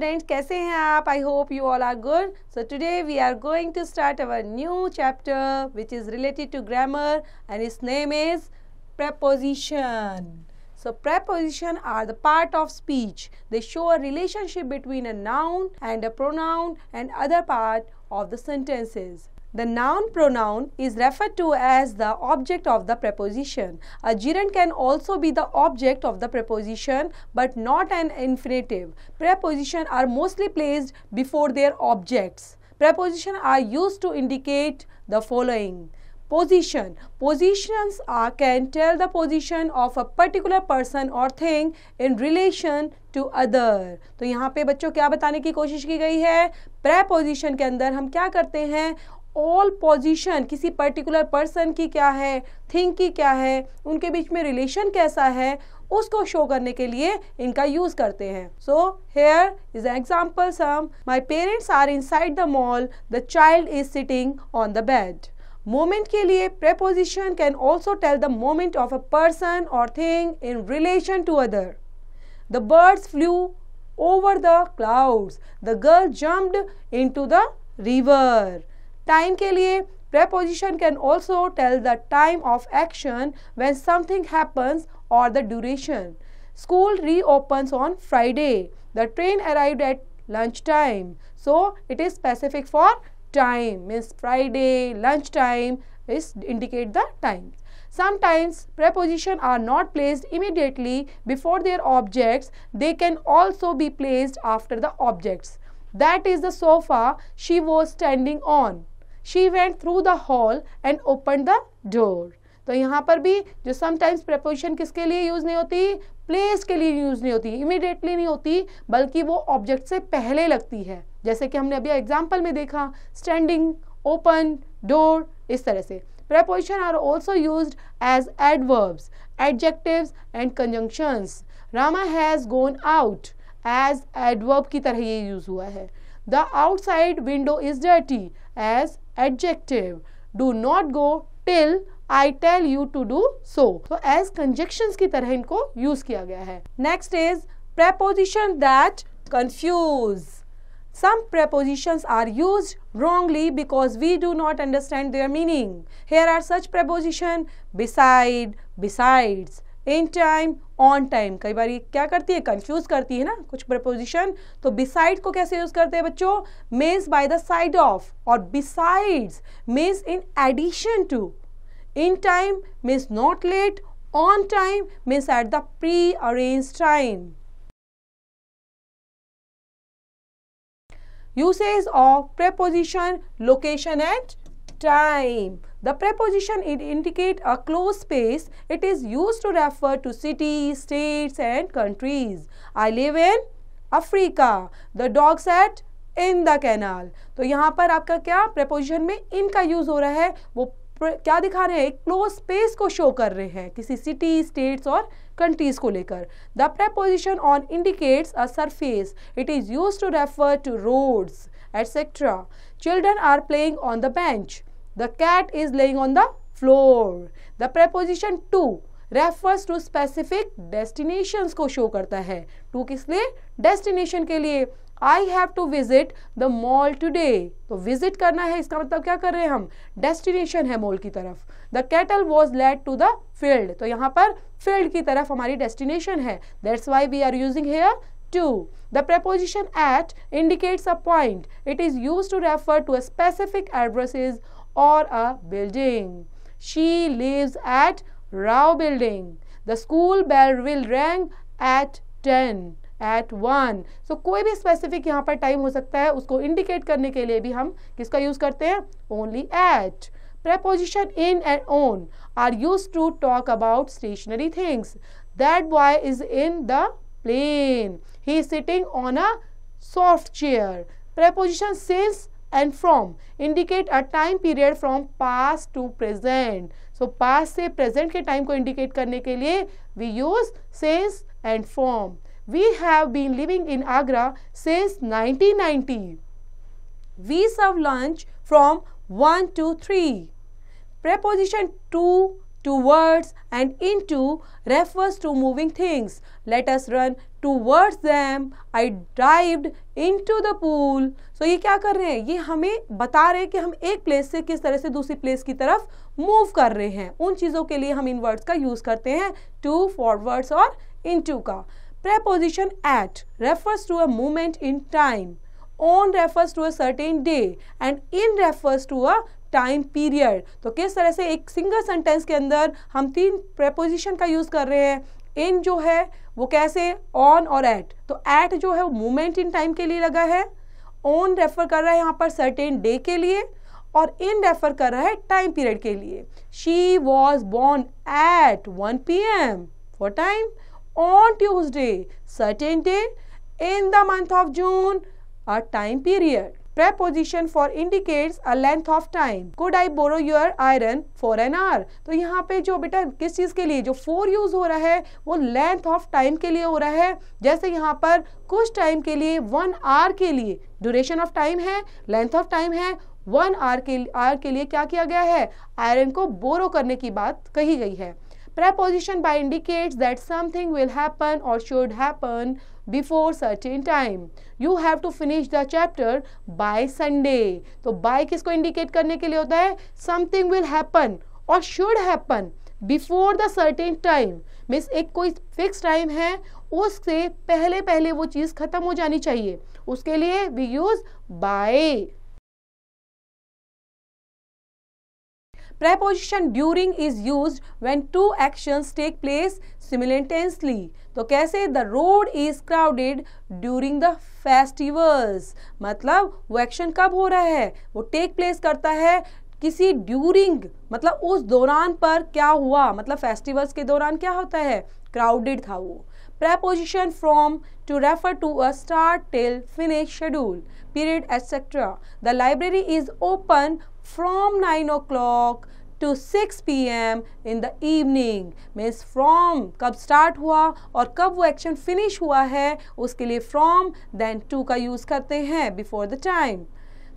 Student कैसे हैं आप I hope you all are good so today we are going to start our new chapter which is related to grammar and is name is preposition. So preposition are the part of speech. They show a relationship between a noun and a pronoun and other part of the sentences. The noun pronoun is referred to as the object of the preposition. A gerund can also be the object of the preposition but not an infinitive. Prepositions are mostly placed before their objects. Prepositions are used to indicate the following. Position. Positions are, can tell the position of a particular person or thing in relation to other. तो यहाँ पे बच्चों क्या बताने की कोशिश की गई है Preposition के अंदर हम क्या करते हैं ऑल पोजीशन किसी पर्टिकुलर पर्सन की क्या है थिंक की क्या है उनके बीच में रिलेशन कैसा है उसको शो करने के लिए इनका यूज करते हैं so here is example some my parents are inside the mall the child is sitting on the bed moment के लिए preposition can also tell the moment of a person और thing in relation to other the birds flew over the clouds the girl jumped into the river Time के लिए preposition can also tell the time of action when something happens or the duration school reopens on friday the train arrived at lunchtime so it is specific for time means friday lunchtime is indicate the time sometimes preposition are not placed immediately before their objects they can also be placed after the objects That is the sofa she was standing on. She went through the hall and opened the door. तो यहाँ पर भी जो sometimes preposition किसके लिए use नहीं होती place के लिए यूज़ नहीं होती इमिडिएटली नहीं होती बल्कि वो ऑब्जेक्ट से पहले लगती है जैसे कि हमने अभी एग्जाम्पल में देखा स्टैंडिंग ओपन डोर इस तरह से preposition are also used as adverbs adjectives and conjunctions rama has gone out as adverb की तरह ये यूज हुआ है the outside window is dirty as adjective do not go till I tell you to do so तो as conjunction की तरह इनको use किया गया है next is preposition that confuse. Some prepositions are used wrongly because we do not understand their meaning. Here are such preposition beside, besides. In time on time कई बार ये क्या करती है कंफ्यूज करती है ना कुछ प्रपोजिशन तो बिसाइड को कैसे यूज करते हैं बच्चों means by the side of और besides means in addition to in time means not late on time means at the prearrange time uses of preposition location and time The preposition it indicate a closed space. It is used to refer to cities, states and countries. I live in Africa. The dog sat in the canal तो यहाँ पर आपका क्या preposition में इन का use हो रहा है वो क्या दिखा रहे हैं एक क्लोज स्पेस को शो कर रहे हैं किसी सिटी स्टेट्स और कंट्रीज को लेकर the preposition on indicates a surface it is use to refer to roads etcetera children are playing on the bench The cat is laying on the floor. The preposition to refers to specific destinations को show करता है to किस लिए destination के लिए I have to visit the mall today तो visit करना है इसका मतलब क्या कर रहे हैं हम डेस्टिनेशन है मॉल की तरफ the cattle was led to the field तो यहाँ पर फील्ड की तरफ हमारी डेस्टिनेशन है that's why we are using here to The preposition at indicates a point. It is used to refer to a specific addresses or a building she lives at rao building the school bell will ring at 10 at one so कोई भी specific यहाँ पर time हो सकता है उसको indicate करने के लिए भी हम किसका यूज करते हैं only at preposition in and on are use to talk about stationary things that boy is in the plane he sitting on a soft chair preposition since and from indicate a time period from past to present so past से present के time को indicate करने के लिए we use since and from we have been living in Agra since 1990 we serve lunch from 1 to 3 preposition to towards and into refers to moving things. Let us run towards them. I dived into the pool. So ye kya kar rahe hain ye hame bata rahe hain ki hum ek place se kis tarah se dusri place ki taraf move kar rahe hain un cheezon ke liye hum in words ka use karte hain to forwards or into ka preposition at refers to a movement in time on refers to a certain day and in refers to a time period तो किस तरह से एक single sentence के अंदर हम तीन preposition का यूज़ कर रहे हैं इन जो है वो कैसे ऑन और एट तो एट जो है वो मोमेंट इन टाइम के लिए लगा है ऑन रेफर कर रहा है यहाँ पर सर्टेन डे के लिए और इन रेफर कर रहा है टाइम पीरियड के लिए she was born at one P M for time on Tuesday certain day in the month of June a time period. Preposition for indicates a length of time. Could I borrow your iron for an hour? to yahan pe jo beta kis cheez ke liye jo for use ho raha hai wo length of time ke liye ho raha hai jaise yahan par kuch time ke liye 1 hour ke liye duration of time hai length of time hai 1 hour ke hour ke liye kya kiya gaya hai iron ko borrow karne ki baat kahi gayi hai preposition by indicates that something will happen or should happen before certain time. You have to finish the chapter by Sunday. to so, by kisko indicate karne ke liye hota hai Something will happen or should happen before the certain time. means ek koi fixed time hai usse pehle pehle wo cheez khatam ho jani chahiye uske liye we use by preposition during is use when two action take place simultaneously तो कैसे the road is crowded during the festivals मतलब वो action कब हो रहा है वो take place करता है किसी ड्यूरिंग मतलब उस दौरान पर क्या हुआ मतलब फेस्टिवल्स के दौरान क्या होता है क्राउडेड था वो from to refer to a start till finish schedule period etcetera the library is open from nine o'clock to six P M in the evening means from कब स्टार्ट हुआ और कब वो एक्शन फिनिश हुआ है उसके लिए from then to का यूज़ करते हैं before the time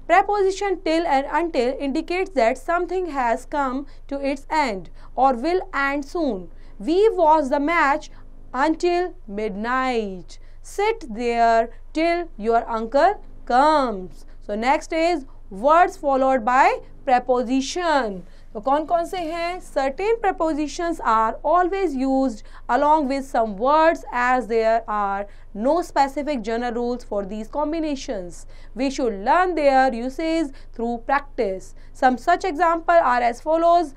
Preposition till and until indicates that something has come to its end or will end soon. We watched the match until midnight. Sit there till your uncle comes. So next is words followed by preposition. तो कौन कौन से हैं certain prepositions are always use along with some words as there are no specific general rules for these combination we should learn their usage through practice some such example are as follows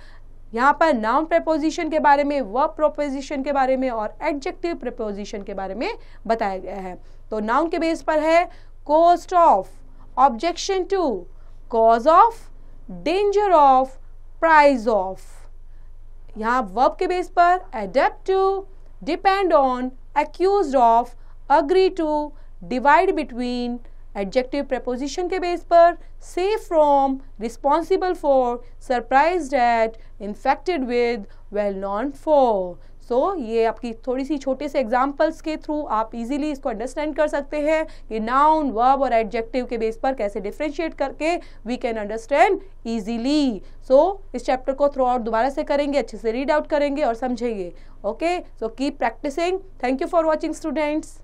यहाँ पर noun preposition के बारे में verb preposition के बारे में और adjective preposition के बारे में बताया गया है तो नाउन के बेस पर है cost of objection to cause of danger of price of यहाँ वर्ब के बेस पर adapt to depend on accuse of agree to divide between adjective preposition के बेस पर safe from responsible for surprise at infected with well known for so so, ये आपकी थोड़ी सी छोटे से एग्जाम्पल्स के थ्रू आप इजीली इसको अंडरस्टैंड कर सकते हैं कि नाउन वर्ब और एडजेक्टिव के बेस पर कैसे डिफ्रेंशिएट करके we can understand easily so इस चैप्टर को थ्रू आउट दोबारा से करेंगे अच्छे से रीड आउट करेंगे और समझेंगे okay so keep practicing thank you for watching students